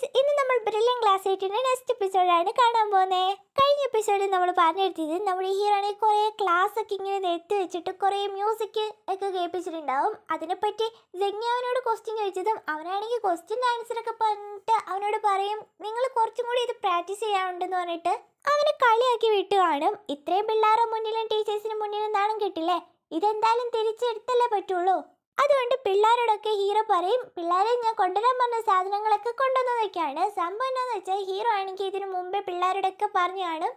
friends ഇന്ന് നമ്മൾ brilliant class എയ്റ്റിൻ്റെ next എപ്പിസോഡാണ് കാണാൻ പോകുന്നത് കഴിഞ്ഞ എപ്പിസോഡിൽ നമ്മൾ പറഞ്ഞെടുത്തത് നമ്മുടെ ഹീറോണെ കുറേ ക്ലാസ് ഒക്കെ ഇങ്ങനെ നിർത്തി വെച്ചിട്ട് കുറേ മ്യൂസിക് ഒക്കെ കേൾപ്പിച്ചിട്ടുണ്ടാവും അതിനെപ്പറ്റി ജഗ്നി അവനോട് ക്വസ്റ്റ്യൻ ചോദിച്ചതും അവനാണെങ്കിൽ ക്വസ്റ്റ്യൻ ആൻസറൊക്കെ പറഞ്ഞിട്ട് അവനോട് പറയും നിങ്ങൾ കുറച്ചും കൂടി ഇത് പ്രാക്ടീസ് ചെയ്യാറുണ്ടെന്ന് പറഞ്ഞിട്ട് അവനെ കളിയാക്കി വിട്ടു കാണും ഇത്രയും പിള്ളേരുടെ മുന്നിലും ടീച്ചേഴ്സിന് മുന്നിലും നാണം കിട്ടില്ലേ ഇതെന്തായാലും തിരിച്ചെടുത്തല്ലേ പറ്റുള്ളൂ അതുകൊണ്ട് പിള്ളേരോടൊക്കെ ഹീറോ പറയും പിള്ളേരെ ഞാൻ കൊണ്ടുവരാൻ പറഞ്ഞ സാധനങ്ങളൊക്കെ കൊണ്ടുവന്നതൊക്കെയാണ് സംഭവം എന്താണെന്ന് വെച്ചാൽ ഹീറോ ആണെങ്കിൽ ഇതിനു മുമ്പേ പിള്ളേരോടൊക്കെ പറഞ്ഞു കാണും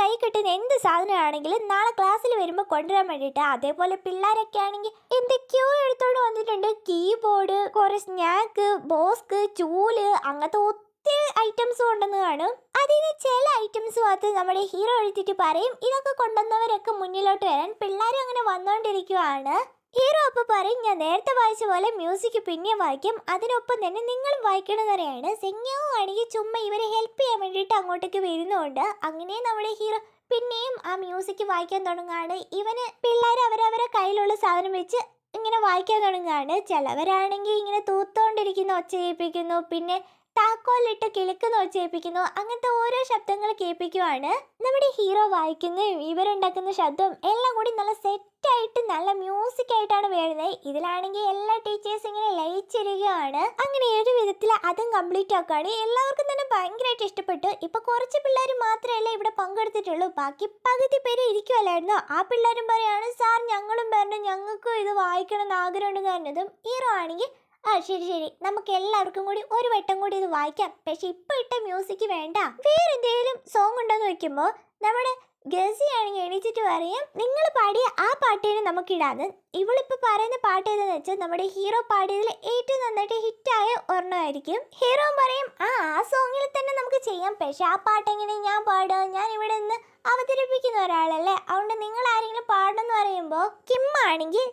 കൈ കിട്ടുന്ന എന്ത് സാധനമാണെങ്കിലും നാളെ ക്ലാസ്സിൽ വരുമ്പോൾ കൊണ്ടുവരാൻ വേണ്ടിയിട്ട് അതേപോലെ പിള്ളേരൊക്കെ ആണെങ്കിൽ എന്തൊക്കെയോ എടുത്തോണ്ട് വന്നിട്ടുണ്ട് കീബോർഡ് കുറേ സ്നാക്ക് ബോസ്ക് ചൂല് അങ്ങനത്തെ ഒത്തിരി ഐറ്റംസ് കൊണ്ടുവന്ന് കാണും അതിന് ചില ഐറ്റംസ് മാത്രം നമ്മുടെ ഹീറോ എഴുതിയിട്ട് പറയും ഇതൊക്കെ കൊണ്ടുവന്നവരൊക്കെ മുന്നിലോട്ട് വരാൻ പിള്ളേരും അങ്ങനെ വന്നുകൊണ്ടിരിക്കുവാണ് ഹീറോ അപ്പോൾ പറയും ഞാൻ നേരത്തെ വായിച്ച പോലെ മ്യൂസിക് പിന്നെയും വായിക്കും അതിനൊപ്പം തന്നെ നിങ്ങളും വായിക്കണം എന്നറിയാണ് സെങ്യാവും ആണെങ്കിൽ ചുമ്മാ ഇവരെ ഹെൽപ്പ് ചെയ്യാൻ വേണ്ടിയിട്ട് അങ്ങോട്ടേക്ക് വരുന്നുണ്ട് അങ്ങനെ നമ്മുടെ ഹീറോ പിന്നെയും ആ മ്യൂസിക് വായിക്കാൻ തുടങ്ങുകയാണ് ഇവന് പിള്ളേർ അവരവരെ കയ്യിലുള്ള സാധനം വെച്ച് ഇങ്ങനെ വായിക്കാൻ തുടങ്ങുകയാണ് ചിലവരാണെങ്കിൽ ഇങ്ങനെ തൂത്തുകൊണ്ടിരിക്കുന്ന ഒച്ച ചെയ്യിപ്പിക്കുന്നു പിന്നെ താക്കോലിട്ട് കിളുക്ക് നോച്ചേപ്പിക്കുന്നു അങ്ങനത്തെ ഓരോ ശബ്ദങ്ങൾ കേൾപ്പിക്കുവാണ് നമ്മുടെ ഹീറോ വായിക്കുന്നതും ഇവരുണ്ടാക്കുന്ന ശബ്ദവും എല്ലാം കൂടി നല്ല സെറ്റായിട്ട് നല്ല മ്യൂസിക് ആയിട്ടാണ് വരുന്നത് ഇതിലാണെങ്കിൽ എല്ലാ ടീച്ചേഴ്സ് ഇങ്ങനെ ലയിച്ചിരിക്കുകയാണ് അങ്ങനെ ഒരു വിധത്തിൽ അതും കംപ്ലീറ്റ് ആക്കുകയാണ് എല്ലാവർക്കും തന്നെ ഭയങ്കരമായിട്ട് ഇഷ്ടപ്പെട്ടു ഇപ്പൊ കുറച്ച് പിള്ളേർ മാത്രമല്ല ഇവിടെ പങ്കെടുത്തിട്ടുള്ളൂ ബാക്കി പകുതി പേര് ഇരിക്കുമല്ലായിരുന്നു ആ പിള്ളേരും പറയാണ് സാർ ഞങ്ങളും പറഞ്ഞു ഞങ്ങൾക്കും ഇത് വായിക്കണം എന്ന് ആഗ്രഹമുണ്ടെന്ന് പറഞ്ഞതും ഹീറോ ആണെങ്കിൽ ആ ശരി ശരി നമുക്ക് എല്ലാവർക്കും കൂടി ഒരു വട്ടം കൂടി ഇത് വായിക്കാം പക്ഷെ ഇപ്പൊ ഇട്ട മ്യൂസിക് വേണ്ട വേറെന്തേലും സോങ് ഉണ്ടോ എന്ന് നോക്കുമ്പോൾ നമ്മുടെ ഗസിയാണെങ്കിൽ എണീച്ചിട്ട് പറയും നിങ്ങൾ പാടിയ ആ പാട്ടിനെ നമുക്കിടാന്ന് ഇവളിപ്പോൾ പറയുന്ന പാട്ട് ഏതെന്ന് വെച്ചാൽ നമ്മുടെ ഹീറോ പാടിയതിൽ ഏറ്റവും നന്നായിട്ട് ഹിറ്റായ ഒരെണ്ണമായിരിക്കും ഹീറോ പറയും ആ ആ സോങ്ങിൽ തന്നെ നമുക്ക് ചെയ്യാം പക്ഷേ ആ പാട്ട് എങ്ങനെ ഞാൻ പാടുക ഞാൻ ഇവിടെ നിന്ന് അവതരിപ്പിക്കുന്ന ഒരാളല്ലേ അതുകൊണ്ട് നിങ്ങൾ ആരെങ്കിലും പാടണം എന്ന് പറയുമ്പോൾ കിം ആണെങ്കിൽ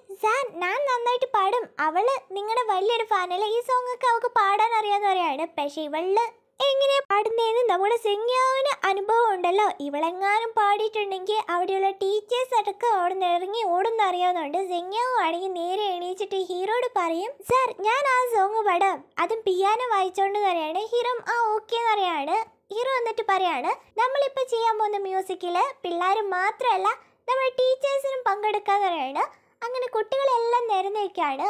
ഞാൻ നന്നായിട്ട് പാടും അവള് നിങ്ങളുടെ വലിയൊരു ഫാനല്ലേ ഈ സോങ്ങൊക്കെ അവൾക്ക് പാടാൻ അറിയാമെന്ന് പറയാണ് പക്ഷേ ഇവളില് എങ്ങനെയാ പാടുന്നതെന്ന് നമ്മുടെ സെങ്യാവിന് അനുഭവം ഉണ്ടല്ലോ ഇവളെങ്ങാനും പാടിയിട്ടുണ്ടെങ്കിൽ അവിടെയുള്ള ടീച്ചേഴ്സ് അടക്കം അവിടെ നിന്ന് ഇറങ്ങി ഓടുന്ന അറിയാവുന്നതുകൊണ്ട് സെങ്യാവ് ആണെങ്കിൽ നേരെ എണീച്ചിട്ട് ഹീറോട് പറയും സാർ ഞാൻ ആ സോങ് പാടാം അതും പിയാനോ വായിച്ചോണ്ട് തന്നെയാണ് ഹീറോ ആ ഓക്കെ എന്ന് പറയാണ് ഹീറോ എന്നിട്ട് പറയാണ് നമ്മളിപ്പോൾ ചെയ്യാൻ പോകുന്ന മ്യൂസിക്കിൽ പിള്ളേർ മാത്രമല്ല നമ്മുടെ ടീച്ചേഴ്സിനും പങ്കെടുക്കാന്ന് പറയാണ് അങ്ങനെ കുട്ടികളെല്ലാം നിരന്നേക്കാണ്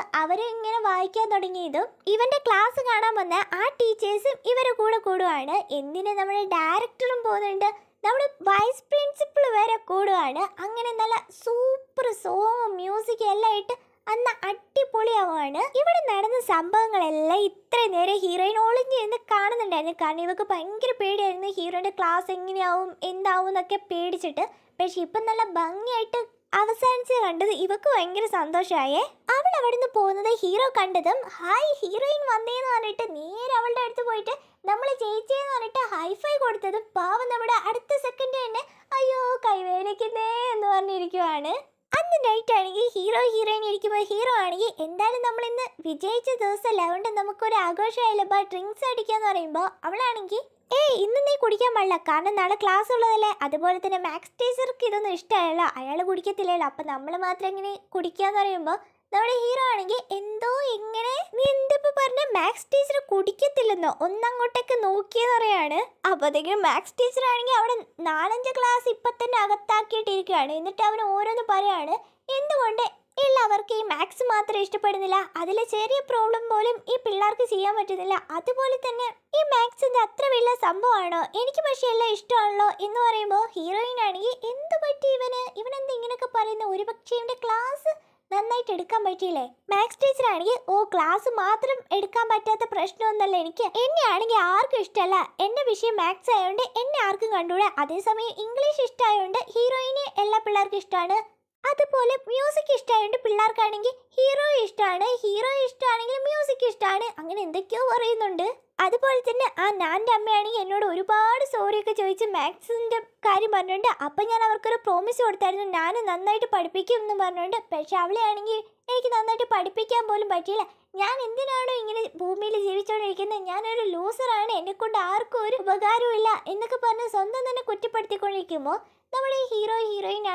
ഇങ്ങനെ വായിക്കാൻ തുടങ്ങിയതും ഇവൻ്റെ ക്ലാസ് കാണാൻ വന്ന ആ ടീച്ചേഴ്സും ഇവരെ കൂടെ കൂടുവാണ് എന്തിന് നമ്മുടെ ഡയറക്ടറും പോകുന്നുണ്ട് നമ്മുടെ വൈസ് പ്രിൻസിപ്പിൾ വരെ കൂടുവാണ് അങ്ങനെ നല്ല സൂപ്പർ സോങ്ങും മ്യൂസിക് എല്ലാം ഇട്ട് അന്ന് അടിപൊളിയാവുകയാണ് ഇവിടെ നടന്ന സംഭവങ്ങളെല്ലാം ഇത്ര നേരം ഹീറോയിൻ ഒളിഞ്ഞ് നിന്ന് കാണുന്നുണ്ടായിരുന്നു കാരണം ഇവക്ക് ഭയങ്കര പേടിയായിരുന്നു ഹീറോയിൻ്റെ ക്ലാസ് എങ്ങനെയാവും എന്താവും എന്നൊക്കെ പേടിച്ചിട്ട് പക്ഷെ ഇപ്പം നല്ല ഭംഗിയായിട്ട് അവസാനിച്ച് കണ്ടത് ഇവക്ക് ഭയങ്കര സന്തോഷമായേ അവൾ അവിടുന്ന് പോകുന്നത് ഹീറോ കണ്ടതും ഹായ് ഹീറോയിൻ വന്നേന്ന് പറഞ്ഞിട്ട് നേരെ അവളുടെ അടുത്ത് പോയിട്ട് നമ്മൾ ചേച്ചിയെന്ന് പറഞ്ഞിട്ട് ഹൈഫൈ കൊടുത്തതും പാവം നമ്മുടെ അടുത്ത സെക്കൻഡ് തന്നെ അയ്യോ കൈവേലിക്കുന്നേ എന്ന് പറഞ്ഞിരിക്കുവാണ് അന്ന് നൈറ്റ് ആണെങ്കിൽ ഹീറോ ഹീറോയിൻ ഇരിക്കുമ്പോൾ ഹീറോ ആണെങ്കിൽ എന്തായാലും നമ്മൾ ഇന്ന് വിജയിച്ച ദിവസമല്ല അതുകൊണ്ട് നമുക്കൊരു ആഘോഷമായാലും ഇപ്പോൾ ഡ്രിങ്ക്സ് എന്ന് പറയുമ്പോൾ അവളാണെങ്കിൽ ഏയ് ഇന്ന് നീ കുടിക്കാൻ പാടില്ല കാരണം നാളെ ക്ലാസ് ഉള്ളതല്ലേ അതുപോലെ തന്നെ മാത്സ് ടീച്ചർക്ക് ഇതൊന്നും ഇഷ്ടമല്ല അയാൾ കുടിക്കത്തില്ലല്ലോ അപ്പം നമ്മൾ മാത്രം ഇങ്ങനെ കുടിക്കുക എന്ന് പറയുമ്പോൾ നമ്മുടെ ഹീറോ ആണെങ്കിൽ എന്തോ എങ്ങനെ നീ എന്തിപ്പോ പറഞ്ഞ മാക്സ് ടീച്ചർ കുടിക്കത്തില്ലെന്നോ ഒന്നങ്ങോട്ടേക്ക് നോക്കിയെന്ന് പറയാണ് അപ്പോഴത്തേക്കും മാക്സ് ടീച്ചർ ആണെങ്കിൽ അവിടെ നാലഞ്ച് ക്ലാസ് ഇപ്പൊ തന്നെ അകത്താക്കിയിട്ടിരിക്കുകയാണ് എന്നിട്ട് അവൻ ഓരോന്ന് പറയാണ് എന്തുകൊണ്ട് എല്ലാവർക്കും ഈ മാത്സ് മാത്രം ഇഷ്ടപ്പെടുന്നില്ല അതിലെ ചെറിയ പ്രോബ്ലം പോലും ഈ പിള്ളേർക്ക് ചെയ്യാൻ പറ്റുന്നില്ല അതുപോലെ തന്നെ ഈ മാത്സിൻ്റെ അത്ര വലിയ സംഭവമാണോ എനിക്ക് പക്ഷെ എല്ലാം ഇഷ്ടമാണല്ലോ എന്ന് പറയുമ്പോൾ ഹീറോയിൻ ആണെങ്കിൽ എന്ത് പറ്റി ഇവന് ഇവനെന്ത് ഇങ്ങനെയൊക്കെ പറയുന്ന ഒരുപക്ഷെ ഇവന്റെ ക്ലാസ് നന്നായിട്ട് എടുക്കാൻ പറ്റിയില്ലേ മാത്സ് ടീച്ചർ ആണെങ്കിൽ ഓ ക്ലാസ് മാത്രം എടുക്കാൻ പറ്റാത്ത പ്രശ്നമൊന്നല്ല എനിക്ക് എന്നെ ആണെങ്കിൽ ആർക്കും ഇഷ്ടമല്ല എന്റെ വിഷയം മാത്സ് ആയതുകൊണ്ട് എന്നെ ആർക്കും കണ്ടുകൂടാ അതേസമയം ഇംഗ്ലീഷ് ഇഷ്ടമായതുകൊണ്ട് ഹീറോയിനെ എല്ലാ പിള്ളേർക്കും ഇഷ്ടമാണ് അതുപോലെ മ്യൂസിക് ഇഷ്ടമായതുകൊണ്ട് പിള്ളേർക്കാണെങ്കിൽ ഹീറോ ഇഷ്ടമാണ് ഹീറോ ഇഷ്ടമാണെങ്കിൽ മ്യൂസിക് ഇഷ്ടമാണ് അങ്ങനെ എന്തൊക്കെയോ പറയുന്നുണ്ട് അതുപോലെ തന്നെ ആ നാൻ്റെ അമ്മയാണെങ്കിൽ എന്നോട് ഒരുപാട് സോറിയൊക്കെ ചോദിച്ച് മാത്സിൻ്റെ കാര്യം പറഞ്ഞിട്ടുണ്ട് അപ്പം ഞാൻ അവർക്കൊരു പ്രോമിസ് കൊടുത്തായിരുന്നു ഞാൻ നന്നായിട്ട് പഠിപ്പിക്കും എന്ന് പറഞ്ഞുകൊണ്ട് പക്ഷെ അവളെയാണെങ്കിൽ എനിക്ക് നന്നായിട്ട് പഠിപ്പിക്കാൻ പോലും പറ്റിയില്ല ഞാൻ എന്തിനാണോ ഇങ്ങനെ ഭൂമിയിൽ ജീവിച്ചുകൊണ്ടിരിക്കുന്നത് ഞാനൊരു ലൂസറാണ് എന്നെക്കൊണ്ട് ആർക്കും ഒരു ഇല്ല എന്നൊക്കെ പറഞ്ഞ് സ്വന്തം തന്നെ കുറ്റപ്പെടുത്തിക്കൊണ്ടിരിക്കുമ്പോൾ നമ്മുടെ ഈ ഹീറോ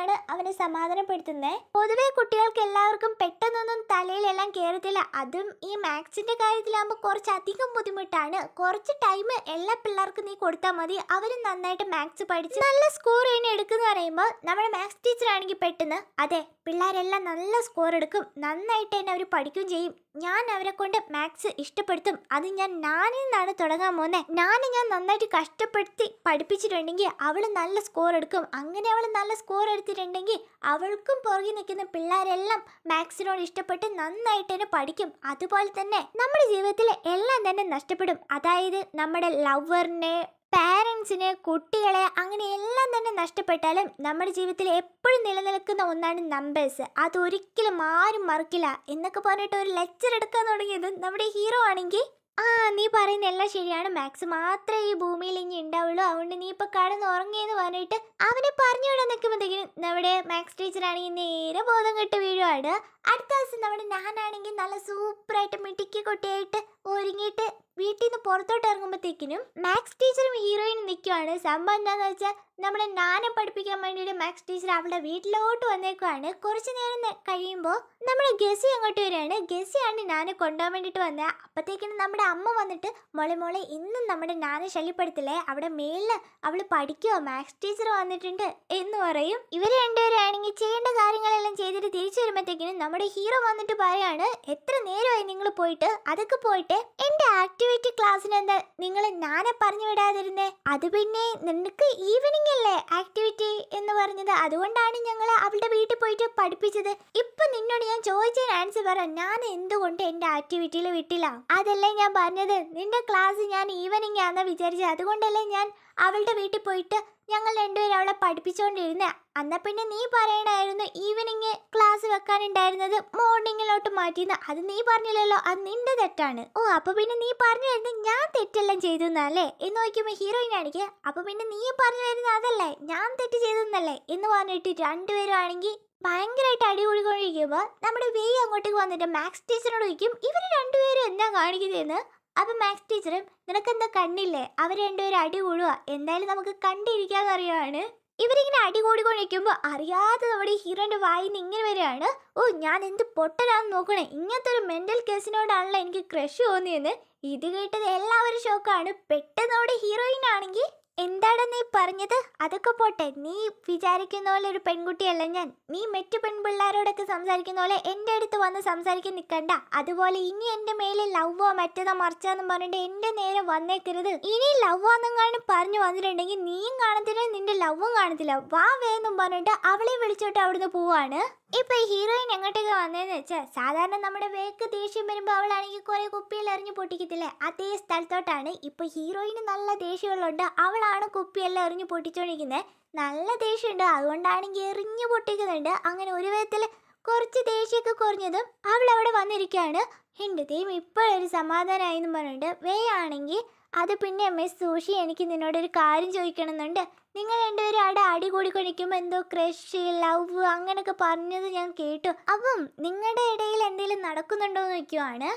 ആണ് അവനെ സമാധാനപ്പെടുത്തുന്നത് പൊതുവെ കുട്ടികൾക്ക് എല്ലാവർക്കും പെട്ടെന്നൊന്നും തലയിലെല്ലാം കയറത്തില്ല അതും ഈ മാത്സിൻ്റെ കാര്യത്തിലാകുമ്പോൾ കുറച്ചധികം ബുദ്ധിമുട്ടാണ് കുറച്ച് ടൈം എല്ലാ പിള്ളേർക്കും നീ കൊടുത്താൽ മതി അവരും നന്നായിട്ട് മാത്സ് പഠിച്ച് നല്ല സ്കോർ ഇനി എടുക്കുന്ന പറയുമ്പോൾ നമ്മുടെ മാത്സ് ടീച്ചറാണെങ്കിൽ പെട്ടെന്ന് അതെ പിള്ളേരെല്ലാം നല്ല സ്കോർ എടുക്കും നന്നായിട്ട് തന്നെ അവർ പഠിക്കുകയും ചെയ്യും ഞാൻ അവരെ കൊണ്ട് മാത്സ് ഇഷ്ടപ്പെടുത്തും അത് ഞാൻ നാനിൽ നിന്നാണ് തുടങ്ങാൻ പോകുന്നത് നാന് ഞാൻ നന്നായിട്ട് കഷ്ടപ്പെടുത്തി പഠിപ്പിച്ചിട്ടുണ്ടെങ്കിൽ അവൾ നല്ല സ്കോർ എടുക്കും അങ്ങനെ അവൾ നല്ല സ്കോർ എടുത്തിട്ടുണ്ടെങ്കിൽ അവൾക്കും പുറകിൽ നിൽക്കുന്ന പിള്ളേരെല്ലാം മാത്സിനോട് ഇഷ്ടപ്പെട്ട് നന്നായിട്ട് തന്നെ പഠിക്കും അതുപോലെ തന്നെ നമ്മുടെ ജീവിതത്തിലെ എല്ലാം തന്നെ നഷ്ടപ്പെടും അതായത് നമ്മുടെ ലവറിനെ പാരൻസിന് കുട്ടികളെ അങ്ങനെ എല്ലാം തന്നെ നഷ്ടപ്പെട്ടാലും നമ്മുടെ ജീവിതത്തിൽ എപ്പോഴും നിലനിൽക്കുന്ന ഒന്നാണ് നമ്പേഴ്സ് അതൊരിക്കലും ആരും മറക്കില്ല എന്നൊക്കെ പറഞ്ഞിട്ട് ഒരു ലെക്ചർ എടുക്കാൻ തുടങ്ങിയത് നമ്മുടെ ഹീറോ ആണെങ്കിൽ ആ നീ പറയുന്ന എല്ലാം ശരിയാണ് മാക്സ് മാത്രമേ ഈ ഭൂമിയിൽ ഇനി ഉണ്ടാവുള്ളൂ അതുകൊണ്ട് നീ ഇപ്പൊ കടന്ന് ഉറങ്ങിയെന്ന് പറഞ്ഞിട്ട് അവനെ പറഞ്ഞു വിടാൻ നിൽക്കുമ്പോഴത്തേക്കും നമ്മുടെ മാക്സ് ടീച്ചറാണെങ്കിൽ നേരെ ബോധം കെട്ട് വീഴുവാണ് അടുത്ത ദിവസം നമ്മുടെ ഞാനാണെങ്കിൽ നല്ല സൂപ്പറായിട്ട് മിടുക്കി കൊട്ടിയായിട്ട് ഒരുങ്ങിയിട്ട് വീട്ടിൽ നിന്ന് പുറത്തോട്ട് ഇറങ്ങുമ്പോഴത്തേക്കിനും മാക്സ് ടീച്ചറും ഹീറോയിനും നിൽക്കുവാണ് സംഭവം എന്താണെന്ന് വെച്ചാൽ നമ്മുടെ നാനം പഠിപ്പിക്കാൻ വേണ്ടിയിട്ട് മാക്സ് ടീച്ചർ അവളുടെ വീട്ടിലോട്ട് വന്നേക്കുവാണ് കുറച്ച് നേരം കഴിയുമ്പോൾ നമ്മുടെ ഗസി അങ്ങോട്ട് വരികയാണ് ഗസിയാണ് നാനെ കൊണ്ടുപോകാൻ വേണ്ടിയിട്ട് വന്നത് അപ്പോഴത്തേക്കിന് നമ്മുടെ അമ്മ വന്നിട്ട് മോളെ മോളെ ഇന്നും നമ്മുടെ നാനെ ശല്യപ്പെടുത്തില്ലേ അവിടെ മേളിൽ അവൾ പഠിക്കുമോ മാക്സ് ടീച്ചർ വന്നിട്ടുണ്ട് എന്ന് പറയും ഇവർ രണ്ടുപേരാണെങ്കിൽ ചെയ്യേണ്ട കാര്യങ്ങളെല്ലാം ചെയ്തിട്ട് തിരിച്ചു വരുമ്പോഴത്തേക്കിനും നമ്മുടെ ഹീറോ വന്നിട്ട് പറയാണ് എത്ര നേരമായി നിങ്ങൾ പോയിട്ട് അതൊക്കെ പോയിട്ട് എൻ്റെ ആക്ടിവിറ്റി ക്ലാസ്സിനെന്താ നിങ്ങൾ നാനെ പറഞ്ഞു വിടാതിരുന്നേ അത് പിന്നെ നിനക്ക് ഈവനിങ് ഷോപ്പിംഗ് അല്ലേ ആക്ടിവിറ്റി എന്ന് പറഞ്ഞത് അതുകൊണ്ടാണ് ഞങ്ങൾ അവളുടെ വീട്ടിൽ പോയിട്ട് പഠിപ്പിച്ചത് ഇപ്പൊ നിന്നോട് ഞാൻ ചോദിച്ചതിന് ആൻസർ പറ ഞാൻ എന്തുകൊണ്ട് എന്റെ ആക്ടിവിറ്റിയിൽ വിട്ടില്ല അതല്ലേ ഞാൻ പറഞ്ഞത് നിന്റെ ക്ലാസ് ഞാൻ ഈവനിങ് ആണെന്ന് വിചാരിച്ചത് അതുകൊണ്ടല്ലേ ഞാൻ അവളുടെ വീട്ടിൽ പോയിട്ട് ഞങ്ങൾ രണ്ടുപേരും അവളെ പഠിപ്പിച്ചുകൊണ്ടിരുന്ന അന്ന പിന്നെ നീ പറയണായിരുന്നു ഈവനിങ് ക്ലാസ് വെക്കാനുണ്ടായിരുന്നത് മോർണിംഗിലോട്ട് മാറ്റിയെന്ന് അത് നീ പറഞ്ഞില്ലല്ലോ അത് നിന്റെ തെറ്റാണ് ഓ അപ്പൊ പിന്നെ നീ പറഞ്ഞു വരുന്നത് ഞാൻ തെറ്റെല്ലാം ചെയ്തു എന്നല്ലേ എന്ന് നോക്കുമ്പോൾ ഹീറോയിൻ ആണെങ്കിൽ അപ്പൊ പിന്നെ നീ പറഞ്ഞു വരുന്നത് അതല്ലേ ഞാൻ തെറ്റ് ചെയ്തു എന്നല്ലേ എന്ന് പറഞ്ഞിട്ട് രണ്ടുപേരും ആണെങ്കിൽ ഭയങ്കരമായിട്ട് അടി കൂടിക്കൊണ്ടിരിക്കുമ്പോൾ നമ്മുടെ വെയ് അങ്ങോട്ടേക്ക് വന്നിട്ട് മാത്സ് ടീച്ചറിനോട് ചോദിക്കും ഇവർ രണ്ടുപേരും എന്താ കാണിക്കുന്നതെന്ന് അപ്പൊ മാത്സ് ടീച്ചറും നിനക്കെന്താ കണ്ണില്ലേ അവർ രണ്ടുപേരും അടി കൂടുക എന്തായാലും നമുക്ക് കണ്ടിരിക്കാന്ന് അറിയുവാണ് ഇവരിങ്ങനെ അടി കൂടിക്കൊണ്ടിരിക്കുമ്പോ അറിയാതെ നമ്മുടെ ഈ ഹീറോന്റെ വായിന്ന് ഇങ്ങനെ വരികയാണ് ഓ ഞാൻ എന്ത് പൊട്ടലാന്ന് നോക്കണേ ഇങ്ങനത്തെ ഒരു മെന്റൽ കേസിനോടാണല്ലോ എനിക്ക് ക്രഷ് തോന്നിയെന്ന് ഇത് കേട്ടത് എല്ലാവരും ഷോക്കാണ് പെട്ടെന്ന് നമ്മുടെ ഹീറോയിൻ ആണെങ്കിൽ എന്താണ് നീ പറഞ്ഞത് അതൊക്കെ പോട്ടെ നീ വിചാരിക്കുന്ന പോലെ ഒരു പെൺകുട്ടിയല്ല ഞാൻ നീ മറ്റു പെൺപിള്ളേരോടൊക്കെ സംസാരിക്കുന്ന പോലെ എൻ്റെ അടുത്ത് വന്ന് സംസാരിക്കാൻ നിൽക്കണ്ട അതുപോലെ ഇനി എൻ്റെ മേലെ ലവ്വോ മറ്റേതോ മറിച്ചാന്നും പറഞ്ഞിട്ട് എൻ്റെ നേരെ വന്നേക്കരുത് ഇനി ലവ്വാന്നും എന്നെങ്ങാനും പറഞ്ഞു വന്നിട്ടുണ്ടെങ്കിൽ നീയും കാണത്തില്ല നിന്റെ ലവ്വും കാണത്തില്ല വാ വേന്നും പറഞ്ഞിട്ട് അവളെ വിളിച്ചോട്ട് അവിടുന്ന് പോവാണ് ഇപ്പോൾ ഹീറോയിൻ എങ്ങോട്ടേക്ക് വന്നതെന്ന് വെച്ചാൽ സാധാരണ നമ്മുടെ വേക്ക് ദേഷ്യം വരുമ്പോൾ അവളാണെങ്കിൽ കുറേ കുപ്പിയിൽ എറിഞ്ഞ് പൊട്ടിക്കത്തില്ലേ അതേ സ്ഥലത്തോട്ടാണ് ഇപ്പോൾ ഹീറോയിന് നല്ല ദേഷ്യമുള്ളുണ്ട് അവളാണ് കുപ്പിയെല്ലാം എറിഞ്ഞ് പൊട്ടിച്ചോണ്ടിരിക്കുന്നത് നല്ല ദേഷ്യമുണ്ട് അതുകൊണ്ടാണെങ്കിൽ എറിഞ്ഞ് പൊട്ടിക്കുന്നുണ്ട് അങ്ങനെ ഒരു വിധത്തിൽ കുറച്ച് ദേഷ്യമൊക്കെ കുറഞ്ഞതും അവൾ അവിടെ വന്നിരിക്കുകയാണ് എൻ്റെ ദൈവം ഇപ്പോഴൊരു സമാധാനമായി എന്ന് പറഞ്ഞിട്ട് വേ ആണെങ്കിൽ അത് പിന്നെ മിസ് സൂഷി എനിക്ക് നിന്നോടൊരു കാര്യം ചോദിക്കണമെന്നുണ്ട് നിങ്ങൾ രണ്ടുപേരും അവിടെ അടി കൂടി കൊണിക്കുമ്പോൾ എന്തോ ക്രഷ് ലവ് അങ്ങനെയൊക്കെ പറഞ്ഞത് ഞാൻ കേട്ടു അപ്പം നിങ്ങളുടെ ഇടയിൽ എന്തെങ്കിലും നടക്കുന്നുണ്ടോ എന്ന് നോക്കുവാണ്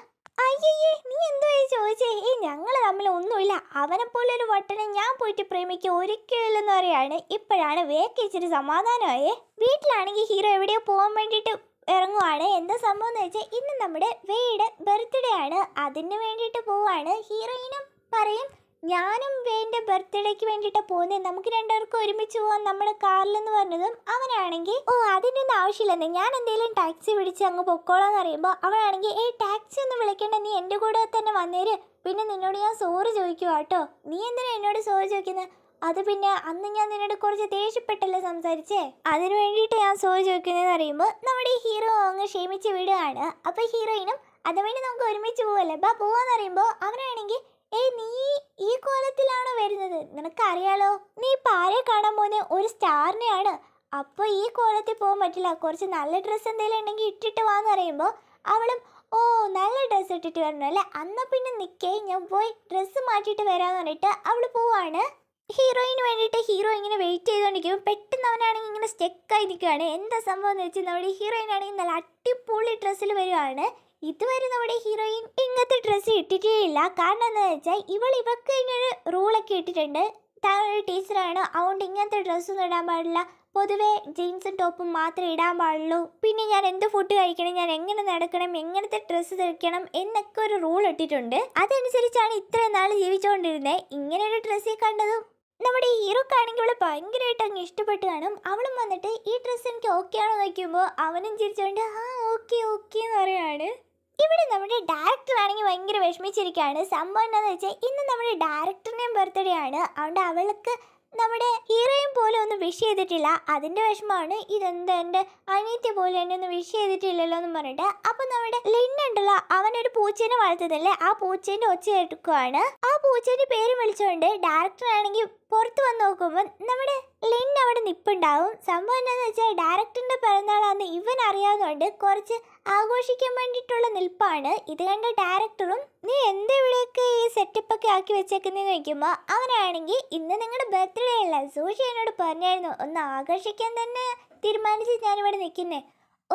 അയ്യേ നീ എന്തോ ചോദിച്ചേ ഈ ഞങ്ങൾ തമ്മിൽ ഒന്നുമില്ല അവനെ പോലെ ഒരു വട്ടനെ ഞാൻ പോയിട്ട് പ്രേമിക്കുക ഒരിക്കലെന്ന് പറയാണ് ഇപ്പോഴാണ് വേക്കിച്ചിട്ട് സമാധാനമായേ വീട്ടിലാണെങ്കിൽ ഹീറോ എവിടെയോ പോകാൻ വേണ്ടിയിട്ട് ഇറങ്ങുവാണ് എന്താ സംഭവം എന്ന് വെച്ചാൽ ഇന്ന് നമ്മുടെ വേയുടെ ബർത്ത്ഡേ ആണ് അതിന് വേണ്ടിയിട്ട് പോവാണ് ഹീറോയിനും പറയും ഞാനും വേൻ്റെ ബർത്ത്ഡേക്ക് വേണ്ടിയിട്ടാണ് പോകുന്നത് നമുക്ക് രണ്ടുപേർക്കും ഒരുമിച്ച് പോകാൻ നമ്മുടെ കാറിലെന്ന് പറഞ്ഞതും അവനാണെങ്കിൽ ഓ അതിനൊന്നും ആവശ്യമില്ലെന്ന് ഞാൻ എന്തെങ്കിലും ടാക്സി പിടിച്ച് അങ്ങ് എന്ന് പറയുമ്പോൾ അവനാണെങ്കിൽ ഏ ടാക്സി ഒന്നും വിളിക്കേണ്ട നീ എൻ്റെ കൂടെ തന്നെ വന്നേര് പിന്നെ നിന്നോട് ഞാൻ സോറി ചോദിക്കുക കേട്ടോ നീ എന്തിനാ എന്നോട് സോറി ചോദിക്കുന്നത് അത് പിന്നെ അന്ന് ഞാൻ നിന്നോട് കുറച്ച് ദേഷ്യപ്പെട്ടല്ലോ സംസാരിച്ചേ അതിനു വേണ്ടിയിട്ട് ഞാൻ സോറി ചോദിക്കുന്നതെന്ന് പറയുമ്പോൾ നമ്മുടെ ഹീറോ അങ്ങ് ക്ഷമിച്ച് വിടുകയാണ് അപ്പോൾ ഹീറോയിനും അതുവേണ്ടി നമുക്ക് ഒരുമിച്ച് പോകല്ലേ ബാ പോവാന്ന് പറയുമ്പോൾ അവനാണെങ്കിൽ ഏ നീ ഈ കോലത്തിലാണോ വരുന്നത് നിനക്കറിയാലോ നീ ഇപ്പം കാണാൻ പോകുന്ന ഒരു സ്റ്റാറിനെയാണ് അപ്പോൾ ഈ കോലത്തിൽ പോകാൻ പറ്റില്ല കുറച്ച് നല്ല ഡ്രസ്സ് എന്തെങ്കിലും ഉണ്ടെങ്കിൽ ഇട്ടിട്ട് വാന്ന് പറയുമ്പോൾ അവളും ഓ നല്ല ഡ്രസ്സ് ഇട്ടിട്ട് വരണം അല്ലേ അന്നാ പിന്നെ നിൽക്കേ ഞാൻ പോയി ഡ്രസ്സ് മാറ്റിയിട്ട് വരാമെന്ന് പറഞ്ഞിട്ട് അവൾ പോവാണ് ഹീറോയിന് വേണ്ടിയിട്ട് ഹീറോ ഇങ്ങനെ വെയിറ്റ് ചെയ്തുകൊണ്ടിരിക്കുമ്പോൾ പെട്ടെന്ന് അവനാണെങ്കിൽ ഇങ്ങനെ സ്റ്റെക്കായി നിൽക്കുകയാണ് എന്താ സംഭവം എന്ന് വെച്ചാൽ നമ്മുടെ ആണെങ്കിൽ നല്ല അടിപൊളി ഡ്രസ്സിൽ വരുവാണ് ഇതുവരെ നമ്മുടെ ഹീറോയിൻ ഇങ്ങനത്തെ ഡ്രസ്സ് ഇട്ടിട്ടേ ഇല്ല കാരണം എന്താണെന്ന് വെച്ചാൽ ഇവൾ ഇവൾക്ക് ഇങ്ങനൊരു റൂളൊക്കെ ഇട്ടിട്ടുണ്ട് താൻ ഒരു ടീച്ചറാണ് അതുകൊണ്ട് ഇങ്ങനത്തെ ഡ്രസ്സൊന്നും ഇടാൻ പാടില്ല പൊതുവേ ജീൻസും ടോപ്പും മാത്രം ഇടാൻ പാടുള്ളൂ പിന്നെ ഞാൻ എന്ത് ഫുഡ് കഴിക്കണം ഞാൻ എങ്ങനെ നടക്കണം എങ്ങനത്തെ ഡ്രസ്സ് ധരിക്കണം എന്നൊക്കെ ഒരു റൂൾ ഇട്ടിട്ടുണ്ട് അതനുസരിച്ചാണ് ഇത്രയും നാൾ ജീവിച്ചുകൊണ്ടിരുന്നത് ഇങ്ങനെ ഒരു ഡ്രസ്സിൽ കണ്ടതും നമ്മുടെ ഹീറോക്കാണെങ്കിൽ അവളെ ഭയങ്കരമായിട്ട് അങ്ങ് ഇഷ്ടപ്പെട്ട് കാണും അവളും വന്നിട്ട് ഈ ഡ്രസ്സ് എനിക്ക് ഓക്കെ ആണോ നോക്കുമ്പോൾ അവനും ചിരിച്ചുകൊണ്ട് ആ ഓക്കെ ഓക്കെ എന്ന് പറയുകയാണ് ഇവിടെ നമ്മുടെ ഡയറക്ടർ ആണെങ്കിൽ ഭയങ്കര വിഷമിച്ചിരിക്കുകയാണ് സംഭവം എന്താണെന്ന് വെച്ചാൽ ഇന്ന് നമ്മുടെ ഡയറക്ടറിൻ്റെയും ബർത്ത്ഡേ ആണ് അതുകൊണ്ട് അവൾക്ക് നമ്മുടെ ഹീറോയും പോലെ ഒന്നും വിഷ് ചെയ്തിട്ടില്ല അതിൻ്റെ വിഷമമാണ് ഇതെന്താ എൻ്റെ അനിയത്തെ പോലെ എന്നെ ഒന്നും വിഷ് ചെയ്തിട്ടില്ലല്ലോ എന്ന് പറഞ്ഞിട്ട് അപ്പം നമ്മുടെ ലിന്നുണ്ടല്ലോ അവനൊരു പൂച്ചേനെ വളർത്തുന്നില്ലേ ആ പൂച്ചേൻ്റെ ഒച്ച എടുക്കുകയാണ് ആ പൂച്ചേൻ്റെ പേര് വിളിച്ചുകൊണ്ട് ഡയറക്ടറാണെങ്കിൽ പുറത്ത് വന്ന് നോക്കുമ്പോൾ നമ്മുടെ ലിൻ അവിടെ നിപ്പുണ്ടാവും സംഭവം എന്താണെന്ന് വെച്ചാൽ ഡയറക്ടറിൻ്റെ പിറന്നാളാന്ന് ഇവൻ അറിയാവുന്നതുകൊണ്ട് കുറച്ച് ആഘോഷിക്കാൻ വേണ്ടിയിട്ടുള്ള നിൽപ്പാണ് ഇത് കണ്ട ഡയറക്ടറും നീ എന്ത് ഇവിടെയൊക്കെ ഈ സെറ്റപ്പൊക്കെ ആക്കി വെച്ചേക്കുന്നതെന്ന് ചോദിക്കുമ്പോൾ അവനാണെങ്കിൽ ഇന്ന് നിങ്ങളുടെ ബർത്ത്ഡേ അല്ല സൂഷി എന്നോട് പറഞ്ഞായിരുന്നു ഒന്ന് ആഘോഷിക്കാൻ തന്നെ തീരുമാനിച്ച് ഞാനിവിടെ നിൽക്കുന്നേ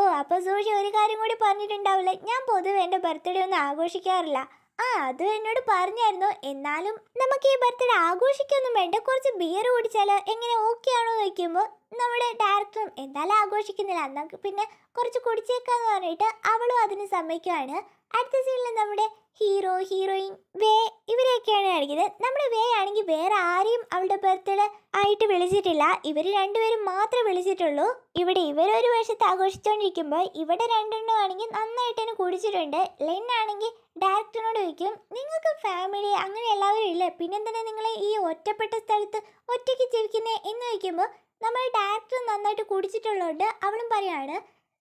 ഓ അപ്പോൾ സൂഷി ഒരു കാര്യം കൂടി പറഞ്ഞിട്ടുണ്ടാവില്ല ഞാൻ പൊതുവേ എൻ്റെ ബർത്ത്ഡേ ഒന്നും ആഘോഷിക്കാറില്ല ആ അത് എന്നോട് പറഞ്ഞായിരുന്നു എന്നാലും നമുക്ക് ഈ ബർത്ത്ഡേ ആഘോഷിക്കൊന്നും വേണ്ട കുറച്ച് ബിയർ കുടിച്ചാൽ എങ്ങനെ ഓക്കെ ആണോ ചോദിക്കുമ്പോൾ നമ്മുടെ ഡയറക്ടറും എന്തായാലും ആഘോഷിക്കുന്നില്ല നമുക്ക് പിന്നെ കുറച്ച് കുടിച്ചേക്കാന്ന് പറഞ്ഞിട്ട് അവളും അതിന് സമ്മതിക്കുവാണ് അടുത്ത സീനിൽ നമ്മുടെ ഹീറോ ഹീറോയിൻ വേ ഇവരെയൊക്കെയാണ് കാണിക്കുന്നത് നമ്മുടെ വേ ആണെങ്കിൽ വേറെ ആരെയും അവളുടെ ബർത്ത്ഡേ ആയിട്ട് വിളിച്ചിട്ടില്ല ഇവർ രണ്ടുപേരും മാത്രമേ വിളിച്ചിട്ടുള്ളൂ ഇവിടെ ഇവരൊരു വർഷത്ത് ആഘോഷിച്ചുകൊണ്ടിരിക്കുമ്പോൾ ഇവിടെ രണ്ടെണ്ണം ആണെങ്കിൽ നന്നായിട്ട് തന്നെ കുടിച്ചിട്ടുണ്ട് ലെൻ ആണെങ്കിൽ ഡയറക്ടറിനോട് ചോദിക്കും നിങ്ങൾക്ക് ഫാമിലി അങ്ങനെ എല്ലാവരും ഇല്ല പിന്നെന്തിനാ നിങ്ങളെ ഈ ഒറ്റപ്പെട്ട സ്ഥലത്ത് ഒറ്റയ്ക്ക് ജീവിക്കുന്നത് എന്ന് ചോദിക്കുമ്പോൾ നമ്മൾ ഡയറക്ടർ നന്നായിട്ട് കുടിച്ചിട്ടുള്ളതുകൊണ്ട് അവളും പറയാണ്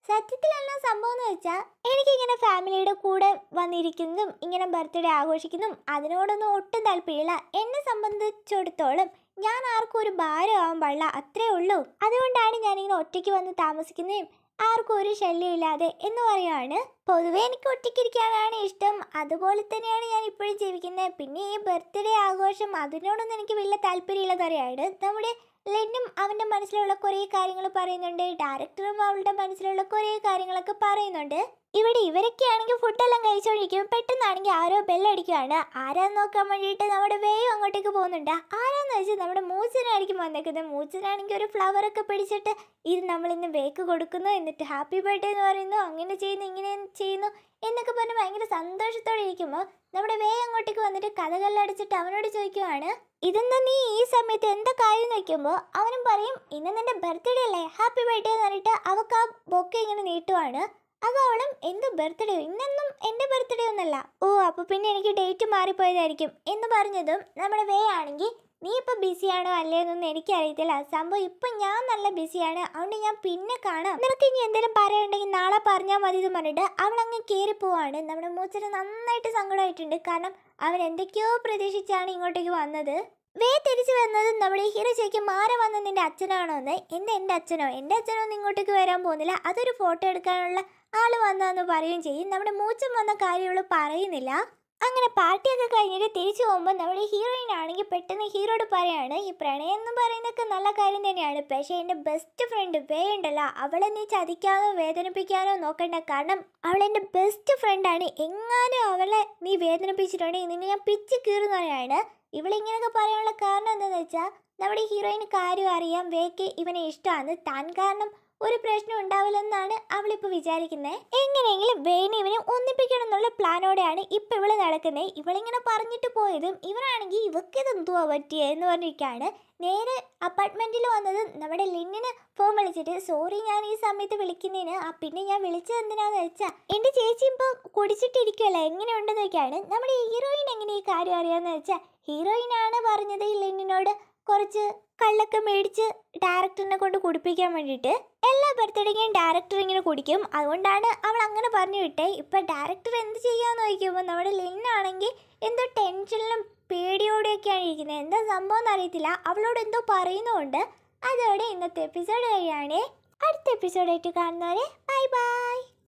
സത്യത്തിലെല്ലാം സംഭവം എന്ന് വെച്ചാൽ എനിക്കിങ്ങനെ ഫാമിലിയുടെ കൂടെ വന്നിരിക്കുന്നതും ഇങ്ങനെ ബർത്ത്ഡേ ആഘോഷിക്കുന്നതും അതിനോടൊന്നും ഒട്ടും താല്പര്യമില്ല എന്നെ സംബന്ധിച്ചിടത്തോളം ഞാൻ ആർക്കും ഒരു ഭാരമാവാൻ പാടില്ല അത്രേ ഉള്ളൂ അതുകൊണ്ടാണ് ഞാനിങ്ങനെ ഒറ്റയ്ക്ക് വന്ന് താമസിക്കുന്നതും ആർക്കും ഒരു ശല്യമില്ലാതെ എന്ന് പറയുകയാണ് പൊതുവെ എനിക്ക് ഒറ്റയ്ക്കിരിക്കാനാണ് ഇഷ്ടം അതുപോലെ തന്നെയാണ് ഞാൻ ഇപ്പോഴും ജീവിക്കുന്നത് പിന്നെ ഈ ബർത്ത്ഡേ ആഘോഷം അതിനോടൊന്നും എനിക്ക് വലിയ താല്പര്യമില്ലാതെ അറിയാണ്ട് നമ്മുടെ ലെന്നും അവൻ്റെ മനസ്സിലുള്ള കുറേ കാര്യങ്ങൾ പറയുന്നുണ്ട് ഡയറക്ടറും അവളുടെ മനസ്സിലുള്ള കുറേ കാര്യങ്ങളൊക്കെ പറയുന്നുണ്ട് ഇവിടെ ഇവരൊക്കെ ആണെങ്കിൽ ഫുഡെല്ലാം കഴിച്ചോണ്ടിരിക്കും പെട്ടെന്നാണെങ്കിൽ ആരോ ബെല്ലടിക്കുകയാണ് ആരാന്ന് നോക്കാൻ വേണ്ടിയിട്ട് നമ്മുടെ വേഗം അങ്ങോട്ടേക്ക് പോകുന്നുണ്ട് ആരാന്ന് വെച്ചാൽ നമ്മുടെ മൂച്ചനായിരിക്കും വന്നേക്കുന്നത് മൂച്ചനാണെങ്കിൽ ഒരു ഫ്ലവറൊക്കെ പിടിച്ചിട്ട് ഇത് നമ്മളിന്ന് വേക്ക് കൊടുക്കുന്നു എന്നിട്ട് ഹാപ്പി ബർത്ത്ഡേ എന്ന് പറയുന്നു അങ്ങനെ ചെയ്യുന്നു ഇങ്ങനെ ചെയ്യുന്നു എന്നൊക്കെ പറഞ്ഞ് ഭയങ്കര സന്തോഷത്തോടെ ഇരിക്കുമ്പോൾ നമ്മുടെ വേ അങ്ങോട്ടേക്ക് വന്നിട്ട് കഥകല്ലടിച്ചിട്ട് അവനോട് ചോദിക്കുവാണ് ഇതെന്ന് നീ ഈ സമയത്ത് എന്താ കാര്യം നോക്കുമ്പോൾ അവനും പറയും ഇന്ന് നിന്റെ ബർത്ത്ഡേ അല്ലേ ഹാപ്പി ബർത്ത്ഡേ എന്ന് പറഞ്ഞിട്ട് അവൾക്ക് ആ ബൊക്കെ ഇങ്ങനെ നീട്ടുവാണ് അപ്പോൾ അവളും എന്ത് ബർത്ത്ഡേ ഇന്നൊന്നും എൻ്റെ ബർത്ത്ഡേ ഒന്നല്ല ഓ അപ്പോൾ പിന്നെ എനിക്ക് ഡേറ്റ് മാറിപ്പോയതായിരിക്കും എന്ന് പറഞ്ഞതും നമ്മുടെ വേ ആണെങ്കിൽ നീ ഇപ്പോൾ ബിസിയാണോ അല്ലേന്നൊന്നും എനിക്കറിയത്തില്ല സംഭവം ഇപ്പം ഞാൻ നല്ല ബിസിയാണ് അതുകൊണ്ട് ഞാൻ പിന്നെ കാണാം നിനക്ക് ഇനി എന്തെങ്കിലും പറയാനുണ്ടെങ്കിൽ നാളെ പറഞ്ഞാൽ മതി എന്ന് പറഞ്ഞിട്ട് അങ്ങ് കയറി പോവാണ് നമ്മുടെ മൂച്ചന് നന്നായിട്ട് സങ്കടമായിട്ടുണ്ട് കാരണം അവൻ എന്തൊക്കെയോ പ്രതീക്ഷിച്ചാണ് ഇങ്ങോട്ടേക്ക് വന്നത് വേ തിരിച്ചു വന്നത് നമ്മുടെ ഹീറോ ചോദിക്കും മാറി വന്ന നിന്റെ അച്ഛനാണോ എന്ന് എന്താ എൻ്റെ അച്ഛനോ എൻ്റെ അച്ഛനോ ഇങ്ങോട്ടേക്ക് വരാൻ പോകുന്നില്ല അതൊരു ഫോട്ടോ എടുക്കാനുള്ള ആള് വന്നതെന്ന് പറയുകയും ചെയ്യും നമ്മുടെ മൂച്ചം വന്ന കാര്യങ്ങൾ പറയുന്നില്ല അങ്ങനെ പാർട്ടിയൊക്കെ കഴിഞ്ഞിട്ട് തിരിച്ചു പോകുമ്പോൾ നമ്മുടെ ഹീറോയിൻ ആണെങ്കിൽ പെട്ടെന്ന് ഹീറോയോട് പറയാണ് ഈ പ്രണയം എന്ന് പറയുന്നതൊക്കെ നല്ല കാര്യം തന്നെയാണ് പക്ഷേ എൻ്റെ ബെസ്റ്റ് ഫ്രണ്ട് വേണ്ടല്ല അവളെ നീ ചതിക്കാനോ വേദനിപ്പിക്കാനോ നോക്കണ്ട കാരണം അവളെൻ്റെ ബെസ്റ്റ് ഫ്രണ്ടാണ് എങ്ങാനും അവളെ നീ വേദനിപ്പിച്ചിട്ടുണ്ടെങ്കിൽ നിന്നെ ഞാൻ പിച്ച് പറയാണ് ഇവളിങ്ങനെയൊക്കെ പറയാനുള്ള കാരണം എന്താണെന്ന് വെച്ചാൽ നമ്മുടെ ഹീറോയിന് കാര്യം അറിയാം വേക്ക് ഇവനെ ഇഷ്ടമാണ് താൻ കാരണം ഒരു പ്രശ്നം ഉണ്ടാവില്ലെന്നാണ് അവളിപ്പോ വിചാരിക്കുന്നത് എങ്ങനെയെങ്കിലും വേണി ഇവനെ ഒന്നിപ്പിക്കണം എന്നുള്ള പ്ലാനോടെയാണ് ഇപ്പൊ ഇവള് നടക്കുന്നത് ഇവളിങ്ങനെ പറഞ്ഞിട്ട് പോയതും ഇവനാണെങ്കിൽ ഇവക്ക് ഇതെന്തുവാ പറ്റിയ എന്ന് പറഞ്ഞിരിക്കാണ് നേരെ അപ്പാർട്ട്മെന്റിൽ വന്നത് നമ്മുടെ ലിന്നിന് ഫോൺ വിളിച്ചിട്ട് സോറി ഞാൻ ഈ സമയത്ത് വിളിക്കുന്നതിന് ആ പിന്നെ ഞാൻ വിളിച്ചത് എന്തിനാന്ന് വെച്ചാ എന്റെ ചേച്ചി ഇപ്പോൾ കുടിച്ചിട്ടിരിക്കുകയല്ല എങ്ങനെയുണ്ടെന്നൊക്കെയാണ് നമ്മുടെ ഹീറോയിൻ എങ്ങനെ ഈ കാര്യം വെച്ചാ ഹീറോയിൻ ഹീറോയിനാണ് പറഞ്ഞത് ഈ ലിന്നിനോട് കുറച്ച് കള്ളൊക്കെ മേടിച്ച് ഡയറക്ടറിനെ കൊണ്ട് കുടിപ്പിക്കാൻ വേണ്ടിയിട്ട് എല്ലാ ബർത്ത്ഡേയും ഡയറക്ടർ ഇങ്ങനെ കുടിക്കും അതുകൊണ്ടാണ് അവൾ അങ്ങനെ പറഞ്ഞു വിട്ടേ ഇപ്പം ഡയറക്ടർ എന്ത് ചെയ്യാന്ന് ചോദിക്കുമ്പോൾ നമ്മുടെ ലിന്നാണെങ്കിൽ എന്തോ ടെൻഷനിലും പേടിയോടെയൊക്കെയാണ് ഇരിക്കുന്നത് എന്താ സംഭവം അറിയത്തില്ല അവളോട് എന്തോ പറയുന്നുണ്ട് അതോടെ ഇന്നത്തെ എപ്പിസോഡ് കഴിയാണ് അടുത്ത എപ്പിസോഡായിട്ട് കാണുന്നവരെ ബൈ ബൈ